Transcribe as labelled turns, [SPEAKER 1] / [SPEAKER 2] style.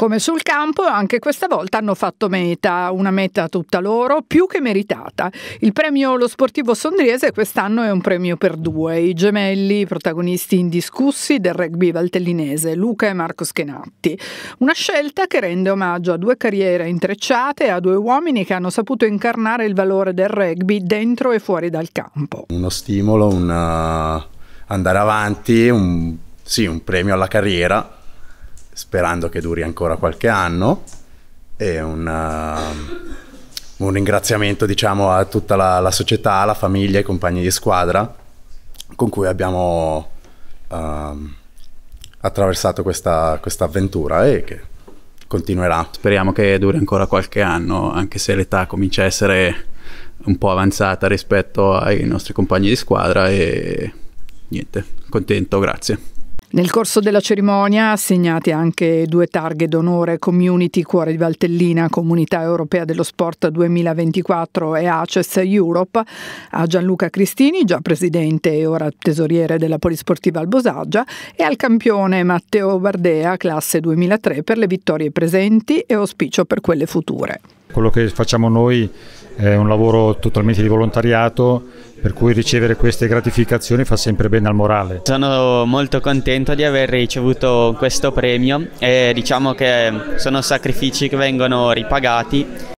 [SPEAKER 1] Come sul campo, anche questa volta hanno fatto meta, una meta tutta loro, più che meritata. Il premio Lo Sportivo Sondriese quest'anno è un premio per due, i gemelli protagonisti indiscussi del rugby valtellinese, Luca e Marco Schenatti. Una scelta che rende omaggio a due carriere intrecciate, a due uomini che hanno saputo incarnare il valore del rugby dentro e fuori dal campo.
[SPEAKER 2] Uno stimolo, un andare avanti, un, sì, un premio alla carriera sperando che duri ancora qualche anno e un, uh, un ringraziamento diciamo, a tutta la, la, società, la famiglia, i compagni di squadra con cui abbiamo
[SPEAKER 3] uh, attraversato questa, questa avventura e che continuerà. Speriamo che duri ancora qualche anno, anche se l'età comincia a essere un po' avanzata rispetto ai nostri compagni di squadra e niente, contento, grazie.
[SPEAKER 1] Nel corso della cerimonia assegnati anche due targhe d'onore Community Cuore di Valtellina, Comunità Europea dello Sport 2024 e ACES Europe a Gianluca Cristini, già presidente e ora tesoriere della Polisportiva Albosaggia, e al campione Matteo Bardea, classe 2003, per le vittorie presenti e auspicio per quelle future.
[SPEAKER 4] Quello che facciamo noi è un lavoro totalmente di volontariato per cui ricevere queste gratificazioni fa sempre bene al morale.
[SPEAKER 3] Sono molto contento di aver ricevuto questo premio e diciamo che sono sacrifici che vengono ripagati